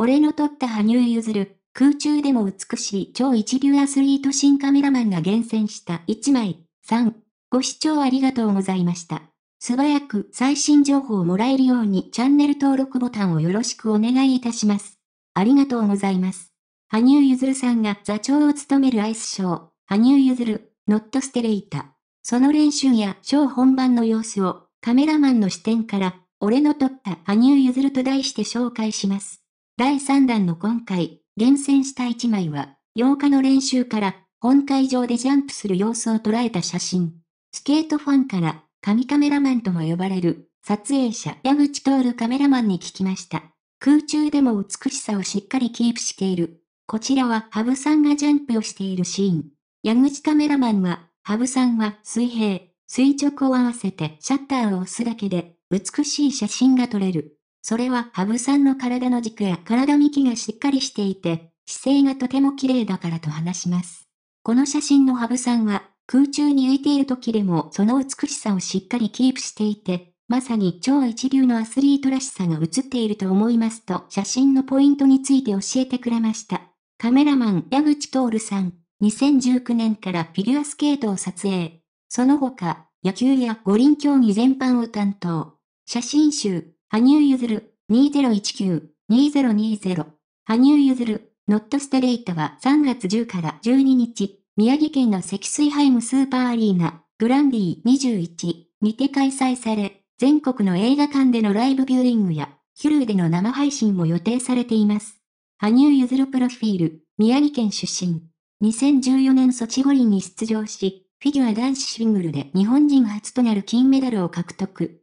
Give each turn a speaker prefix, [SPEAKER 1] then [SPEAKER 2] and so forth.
[SPEAKER 1] 俺の撮った羽生結弦、空中でも美しい超一流アスリート新カメラマンが厳選した1枚。3、ご視聴ありがとうございました。素早く最新情報をもらえるようにチャンネル登録ボタンをよろしくお願いいたします。ありがとうございます。羽生結弦さんが座長を務めるアイスショー、羽生結弦、ノットステレイタ。その練習やショー本番の様子をカメラマンの視点から、俺の撮った羽生結弦と題して紹介します。第3弾の今回、厳選した1枚は、8日の練習から、本会場でジャンプする様子を捉えた写真。スケートファンから、神カメラマンとも呼ばれる、撮影者矢口徹カメラマンに聞きました。空中でも美しさをしっかりキープしている。こちらは羽生さんがジャンプをしているシーン。矢口カメラマンは、羽生さんは水平、垂直を合わせてシャッターを押すだけで、美しい写真が撮れる。それは羽生さんの体の軸や体幹がしっかりしていて、姿勢がとても綺麗だからと話します。この写真の羽生さんは、空中に浮いている時でもその美しさをしっかりキープしていて、まさに超一流のアスリートらしさが映っていると思いますと写真のポイントについて教えてくれました。カメラマン矢口徹さん、2019年からフィギュアスケートを撮影。その他、野球や五輪競技全般を担当。写真集、羽生結弦2019-2020羽生結弦ノットステレイトは3月10から12日、宮城県の積水ハイムスーパーアリーナ、グランディー21にて開催され、全国の映画館でのライブビューイングや、ヒュルーでの生配信も予定されています。羽生結弦プロフィール、宮城県出身。2014年ソチ五輪に出場し、フィギュア男子シングルで日本人初となる金メダルを獲得。